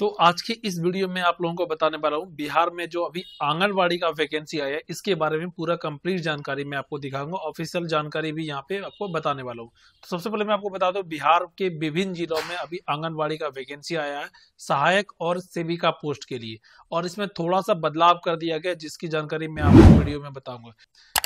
तो आज की इस वीडियो में आप लोगों को बताने वाला हूँ बिहार में जो अभी आंगनबाड़ी का वैकेंसी आया है इसके बारे में पूरा कंप्लीट जानकारी मैं आपको दिखाऊंगा ऑफिशियल जानकारी भी यहाँ पे आपको बताने वाला हूँ तो सबसे पहले मैं आपको बता दूँ बिहार के विभिन्न जिलों में अभी आंगनबाड़ी का वैकेंसी आया है सहायक और सेविका पोस्ट के लिए और इसमें थोड़ा सा बदलाव कर दिया गया जिसकी जानकारी मैं आपको वीडियो में बताऊंगा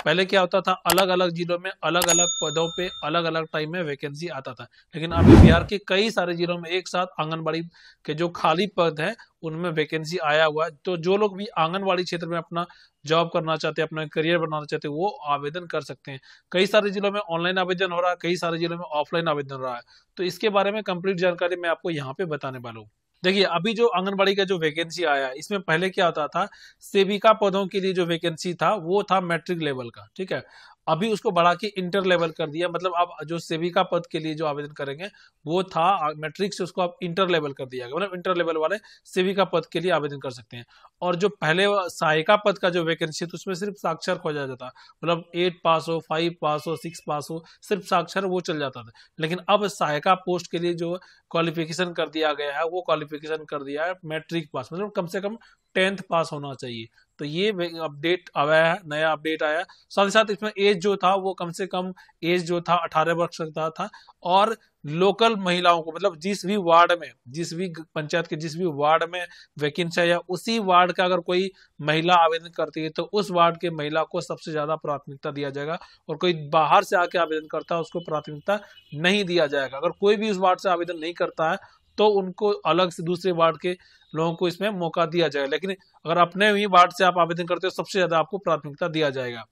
पहले क्या होता था अलग अलग जिलों में अलग अलग पदों पे अलग अलग टाइम में वैकेंसी आता था लेकिन अभी बिहार के कई सारे जिलों में एक साथ आंगनबाड़ी के जो खाली पद है उनमें वैकेंसी आया हुआ है तो जो लोग भी आंगनबाड़ी क्षेत्र में अपना जॉब करना चाहते हैं अपना करियर बनाना चाहते हैं वो आवेदन कर सकते हैं कई सारे जिलों में ऑनलाइन आवेदन हो रहा है कई सारे जिलों में ऑफलाइन आवेदन हो रहा है तो इसके बारे में कंप्लीट जानकारी मैं आपको यहाँ पे बताने वाला हूँ देखिए अभी जो आंगनबाड़ी का जो वैकेंसी आया है इसमें पहले क्या होता था सेविका पदों के लिए जो वैकेंसी था वो था मैट्रिक लेवल का ठीक है अभी उसको बढ़ा के इंटर लेवल कर दिया मतलब आप जो सेविका पद के लिए जो आवेदन करेंगे वो था मैट्रिक से उसको आप इंटर लेवल कर दिया गया मतलब इंटर लेवल वाले सेविका पद के लिए आवेदन कर सकते हैं और जो पहले सहायिका पद का जो वैकेंसी थी तो उसमें सिर्फ साक्षर खोजा जाता मतलब एट पास हो फाइव पास हो सिक्स पास हो सिर्फ साक्षर वो चल जाता था लेकिन अब सहायिका पोस्ट के लिए जो क्वालिफिकेशन कर दिया गया है वो क्वालिफिकेशन कर दिया है मैट्रिक पास मतलब कम से कम टेंथ पास होना चाहिए तो ये अपडेट आया है नया अपडेट आया साथ ही साथ इसमें एज जो था वो कम से कम एज जो था अठारह वर्ष तक था, था और लोकल महिलाओं को मतलब जिस भी वार्ड में जिस भी पंचायत के जिस भी वार्ड में वैकेंसी है उसी वार्ड का अगर कोई महिला आवेदन करती है तो उस वार्ड के महिला को सबसे ज्यादा प्राथमिकता दिया जाएगा और कोई बाहर से आके आवेदन करता है उसको प्राथमिकता नहीं दिया जाएगा अगर कोई भी उस वार्ड से आवेदन नहीं करता है तो उनको अलग से दूसरे वार्ड के लोगों को इसमें मौका दिया जाएगा लेकिन अगर अपने ही वार्ड से आप आवेदन करते हो सबसे ज़्यादा आपको प्राथमिकता दिया जाएगा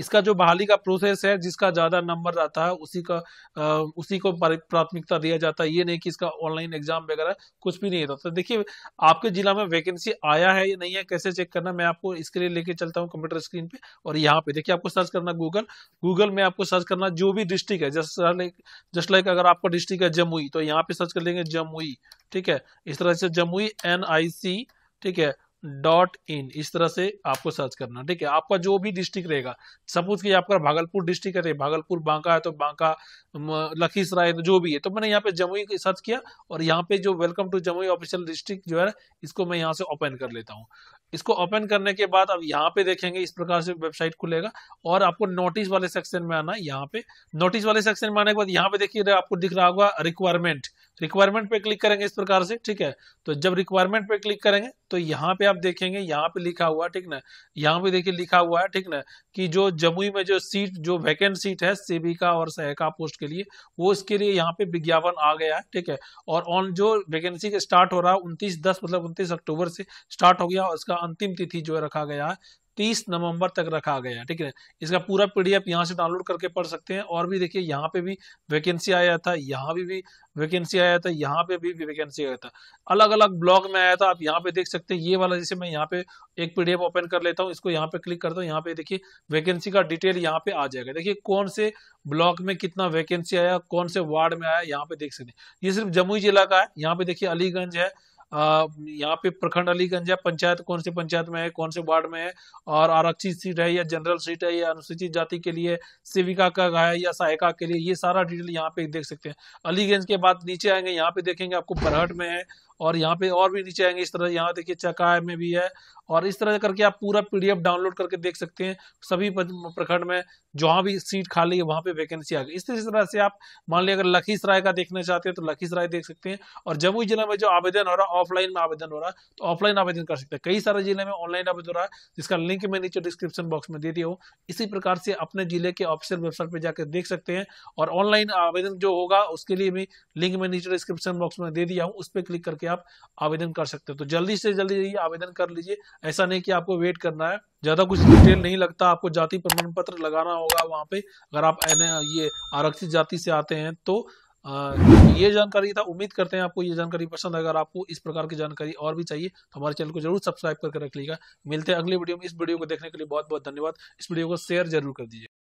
इसका जो बहाली का प्रोसेस है जिसका ज़्यादा नंबर आता है उसी का आ, उसी को प्राथमिकता दिया जाता है ये नहीं कि इसका ऑनलाइन एग्जाम वगैरह कुछ भी नहीं रहता तो देखिए आपके जिला में वैकेंसी आया है या नहीं है कैसे चेक करना मैं आपको इसके लिए लेके चलता हूँ कंप्यूटर स्क्रीन पे और यहाँ पे देखिए आपको सर्च करना गूगल गूगल में आपको सर्च करना जो भी डिस्ट्रिक्ट है जस्ट लाइक जस्ट लाइक अगर आपका डिस्ट्रिक्ट है जमुई तो यहाँ पे सर्च कर लेंगे जमुई ठीक है इस तरह से जमुई एन ठीक है डॉट इन इस तरह से आपको सर्च करना ठीक है आपका जो भी डिस्ट्रिक्ट रहेगा सपोज कि आपका भागलपुर डिस्ट्रिक्ट है भागलपुर बांका है तो बांका लखीसराय तो जो भी है तो मैंने यहाँ पे जमुई सर्च किया और यहाँ पे जो welcome to Jamui official district जो है इसको मैं यहाँ से ओपन कर लेता हूँ इसको ओपन करने के बाद अब यहाँ पे देखेंगे इस प्रकार से वेबसाइट खुलेगा और आपको नोटिस वाले सेक्शन में आना यहाँ पे नोटिस वाले सेक्शन में आने के बाद यहाँ पे देखिए आपको दिख रहा होगा रिक्वायरमेंट रिक्वायरमेंट पे क्लिक करेंगे इस प्रकार से ठीक है तो जब रिक्वायरमेंट पे क्लिक करेंगे तो यहाँ पे आप देखेंगे यहाँ पे लिखा हुआ ठीक ना यहाँ पे देखिए लिखा हुआ है ठीक ना कि जो जमुई में जो सीट जो वैकेंट सीट है सेविका और सहका पोस्ट के लिए वो इसके लिए यहाँ पे विज्ञापन आ गया है ठीक है और ऑन जो वैकेंसी स्टार्ट हो रहा है उनतीस दस मतलब उनतीस अक्टूबर से स्टार्ट हो गया और इसका अंतिम तिथि जो है रखा गया है तीस नवंबर तक रखा गया है ठीक है इसका पूरा पीडीएफ यहाँ से डाउनलोड करके पढ़ सकते हैं और भी देखिए यहाँ पे भी वैकेंसी आया था यहाँ भी भी वैकेंसी आया था यहाँ पे भी वैकेंसी आया था अलग अलग ब्लॉग में आया था आप यहाँ पे देख सकते हैं ये वाला जैसे मैं यहाँ पे एक पीडीएफ ओपन कर लेता हूँ इसको यहाँ पे क्लिक करता हूँ यहाँ पे देखिए वैकेंसी का डिटेल यहाँ पे आ जाएगा देखिए कौन से ब्लॉक में कितना वैकेंसी आया कौन से वार्ड में आया यहाँ पे देख सकते हैं ये सिर्फ जमुई जिला का है यहाँ पे देखिए अलीगंज है यहाँ पे प्रखंड अलीगंज है पंचायत कौन से पंचायत में है कौन से वार्ड में है और आरक्षित सीट है या जनरल सीट है या अनुसूचित जाति के लिए सेविका का है या सहायिका के लिए ये सारा डिटेल यहाँ पे देख सकते हैं अलीगंज के बाद नीचे आएंगे यहाँ पे देखेंगे आपको बरहट में है और यहाँ पे और भी नीचे आएंगे इस तरह यहाँ देखिए चकाय में भी है और इस तरह करके आप पूरा पीडीएफ डाउनलोड करके देख सकते हैं सभी प्रखंड में जहाँ भी सीट खाली है वहाँ पे वैकेंसी आ गई इस तरह से आप मान लिया अगर लखीसराय का देखना चाहते हैं तो लखीसराय देख सकते हैं और जमुई जिले में जो आवेदन हो रहा है ऑफलाइन में आवेदन हो रहा है तो ऑफलाइन आवेदन कर सकते हैं कई सारे जिले में ऑनलाइन आवेदन हो रहा है जिसका लिंक मैं नीचे डिस्क्रिप्शन बॉक्स में दे दिया हूँ इसी प्रकार से अपने जिले के ऑफिशियल वेबसाइट पर जाकर देख सकते हैं और ऑनलाइन आवेदन जो होगा उसके लिए भी लिंक मैं नीचे डिस्क्रिप्शन बॉक्स में दे दिया हूँ उस पर क्लिक करके करके आप आवेदन कर सकते हो तो जल्दी से जल्दी जाइए आवेदन कर लीजिए ऐसा नहीं कि आपको वेट करना है ज्यादा कुछ डिटेल नहीं लगता आपको जाति प्रमाण पत्र लगाना होगा वहाँ पे अगर आप ये आरक्षित जाति से आते हैं तो ये जानकारी था उम्मीद करते हैं आपको ये जानकारी पसंद है अगर आपको इस प्रकार की जानकारी और भी चाहिए तो हमारे चैनल को जरूर सब्सक्राइब करके रख लीजिएगा मिलते हैं अगले वीडियो में इस वीडियो को देखने के लिए बहुत बहुत धन्यवाद इस वीडियो को शेयर जरूर कर दीजिए